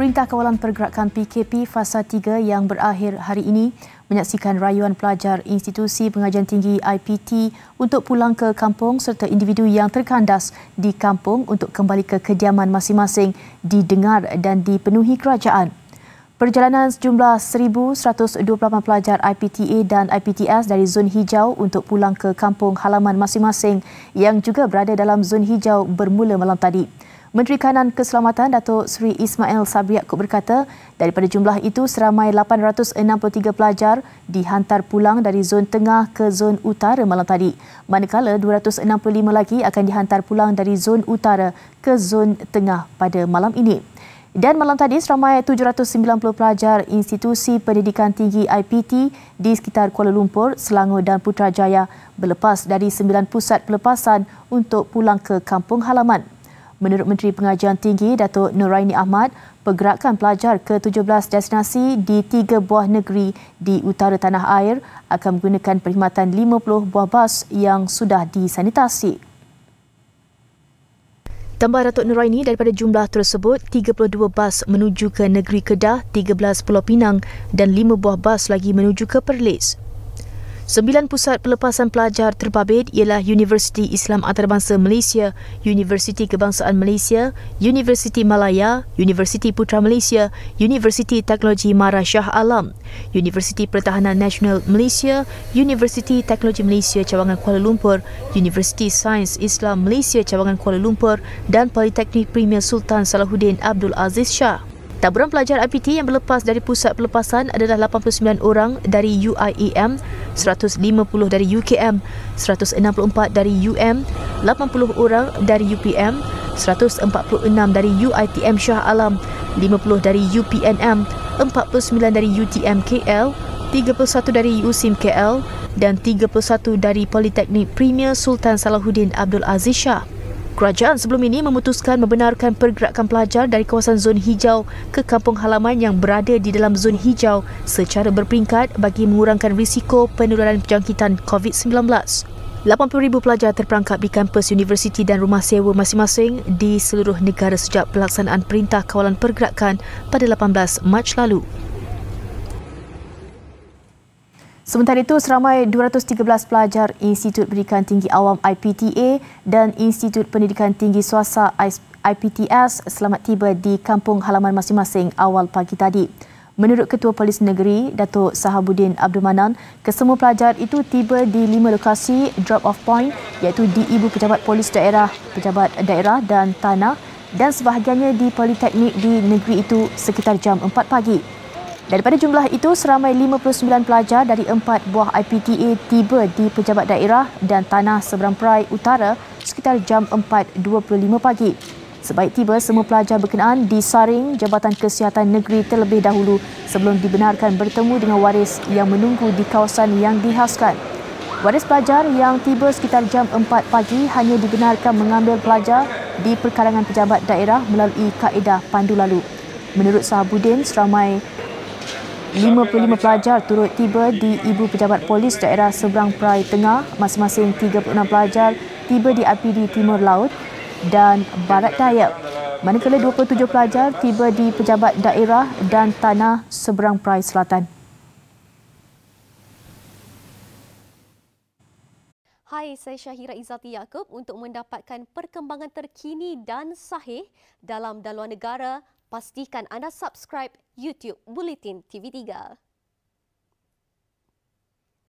Perintah Kawalan Pergerakan PKP Fasa 3 yang berakhir hari ini menyaksikan rayuan pelajar institusi pengajian tinggi IPT untuk pulang ke kampung serta individu yang terkandas di kampung untuk kembali ke kediaman masing-masing didengar dan dipenuhi kerajaan. Perjalanan sejumlah 1,128 pelajar IPTA dan IPTS dari zon hijau untuk pulang ke kampung halaman masing-masing yang juga berada dalam zon hijau bermula malam tadi. Menteri Kanan Keselamatan Datuk Sri Ismail Sabri Yaakob berkata, daripada jumlah itu seramai 863 pelajar dihantar pulang dari zon tengah ke zon utara malam tadi. Manakala 265 lagi akan dihantar pulang dari zon utara ke zon tengah pada malam ini. Dan malam tadi seramai 790 pelajar institusi pendidikan tinggi IPT di sekitar Kuala Lumpur, Selangor dan Putrajaya berlepas dari 9 pusat pelepasan untuk pulang ke kampung halaman. Menurut Menteri Pengajian Tinggi Datuk Nuraini Ahmad, pergerakan pelajar ke 17 destinasi di tiga buah negeri di utara tanah air akan menggunakan perkhidmatan 50 buah bas yang sudah disanitasi. Tambah Datuk Nuraini daripada jumlah tersebut, 32 bas menuju ke negeri Kedah, 13 Pulau Pinang dan 5 buah bas lagi menuju ke Perlis. Sembilan pusat pelepasan pelajar terbabit ialah Universiti Islam Antarabangsa Malaysia, Universiti Kebangsaan Malaysia, Universiti Malaya, Universiti Putra Malaysia, Universiti Teknologi Mara Shah Alam, Universiti Pertahanan Nasional Malaysia, Universiti Teknologi Malaysia Cawangan Kuala Lumpur, Universiti Sains Islam Malaysia Cawangan Kuala Lumpur dan Politeknik Premier Sultan Salahuddin Abdul Aziz Shah. Taburan pelajar IPT yang berlepas dari pusat pelepasan adalah 89 orang dari UIEM, 150 dari UKM, 164 dari UM, 80 orang dari UPM, 146 dari UITM Shah Alam, 50 dari UPNM, 49 dari UTM KL, 31 dari USIM KL dan 31 dari Politeknik Premier Sultan Salahuddin Abdul Aziz Shah. Kerajaan sebelum ini memutuskan membenarkan pergerakan pelajar dari kawasan zon hijau ke kampung halaman yang berada di dalam zon hijau secara berperingkat bagi mengurangkan risiko penularan penjangkitan COVID-19. 80,000 pelajar terperangkap di kampus universiti dan rumah sewa masing-masing di seluruh negara sejak pelaksanaan Perintah Kawalan Pergerakan pada 18 Mac lalu. Sementara itu, seramai 213 pelajar Institut Pendidikan Tinggi Awam IPTA dan Institut Pendidikan Tinggi Swasta IPTS selamat tiba di kampung halaman masing-masing awal pagi tadi. Menurut Ketua Polis Negeri, Datuk Sahabuddin Abdul Manan, kesemua pelajar itu tiba di lima lokasi drop-off point iaitu di Ibu Pejabat Polis Daerah, Pejabat Daerah dan Tanah dan sebahagiannya di Politeknik di negeri itu sekitar jam 4 pagi. Daripada jumlah itu, seramai 59 pelajar dari empat buah IPTA tiba di Pejabat Daerah dan Tanah Seberang Perai Utara sekitar jam 4.25 pagi. Sebaik tiba, semua pelajar berkenaan disaring Jabatan Kesihatan Negeri terlebih dahulu sebelum dibenarkan bertemu dengan waris yang menunggu di kawasan yang dihaskan. Waris pelajar yang tiba sekitar jam 4 pagi hanya dibenarkan mengambil pelajar di perkarangan pejabat daerah melalui kaedah pandu lalu. Menurut Sahabudin, seramai 55 pelajar turut tiba di Ibu Pejabat Polis daerah Seberang Perai Tengah. Masing-masing 36 pelajar tiba di APD Timur Laut dan Barat Daya. Manakala 27 pelajar tiba di Pejabat Daerah dan Tanah Seberang Perai Selatan. Hai, saya Syahira Izzati Yaakob untuk mendapatkan perkembangan terkini dan sahih dalam daluan negara, pastikan anda subscribe YouTube Bulletin TV3.